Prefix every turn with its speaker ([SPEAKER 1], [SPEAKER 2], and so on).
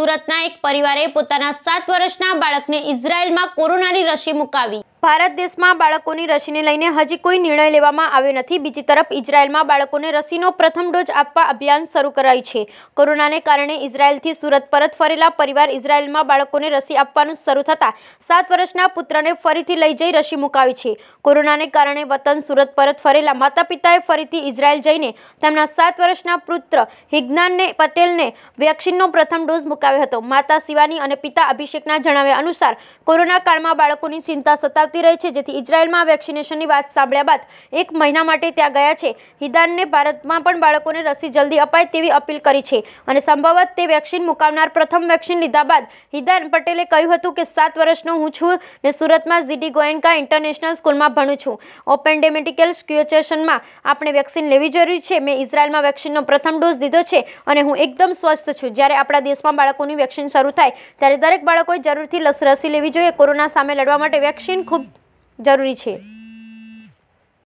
[SPEAKER 1] સુરતના એક પરિવારે પોતાના સાત વર્ષના બાળકને ઇઝરાયલમાં કોરોનાની રસી મુકાવી ભારત દેશમાં બાળકોની રસીને લઈને હજી કોઈ નિર્ણય લેવામાં આવ્યો નથી બીજી તરફ ઇઝરાયલમાં બાળકોને રસીનો પ્રથમ ડોઝ આપવા અભિયાન શરૂ કરાય છે કોરોનાને કારણે ઇઝરાયલથી સુરત પરત ફરેલા પરિવાર ઇઝરાયલમાં બાળકોને રસી આપવાનું શરૂ થતાં સાત વર્ષના પુત્રને ફરીથી લઈ જઈ રસી મુકાવી છે કોરોનાને કારણે વતન સુરત પરત ફરેલા માતા પિતાએ ફરીથી ઇઝરાયલ જઈને તેમના સાત વર્ષના પુત્ર હિજ્ઞાનને પટેલને વેક્સિનનો પ્રથમ ડોઝ મુકાવ્યો હતો માતા શિવાની અને પિતા અભિષેકના જણાવ્યા અનુસાર કોરોના કાળમાં બાળકોની ચિંતા સતાવતી કરતી રહી છે જેથી ઇઝરાયલમાં વેક્સિનેશનની વાત સાંભળ્યા બાદ એક મહિના માટે ત્યાં ગયા છે હિદાનને ભારતમાં પણ બાળકોને રસી જલ્દી અપાય તેવી અપીલ કરી છે અને સંભવત તે વેક્સિન મુકાવનાર પ્રથમ વેક્સિન લીધા બાદ હિદાન પટેલે કહ્યું હતું કે સાત વર્ષનો હું છું ને સુરતમાં ઝીડી ગોયન્કા ઇન્ટરનેશનલ સ્કૂલમાં ભણું છું ઓપન ડેમેટિકલ સ્ક્યુચેશનમાં આપણે વેક્સિન લેવી જરૂરી છે મેં ઇઝરાયલમાં વેક્સિનનો પ્રથમ ડોઝ દીધો છે અને હું એકદમ સ્વસ્થ છું જ્યારે આપણા દેશમાં બાળકોની વેક્સિન શરૂ થાય ત્યારે દરેક બાળકોએ જરૂરથી રસી લેવી જોઈએ કોરોના સામે લડવા માટે વેક્સિન ખૂબ જરૂરી છે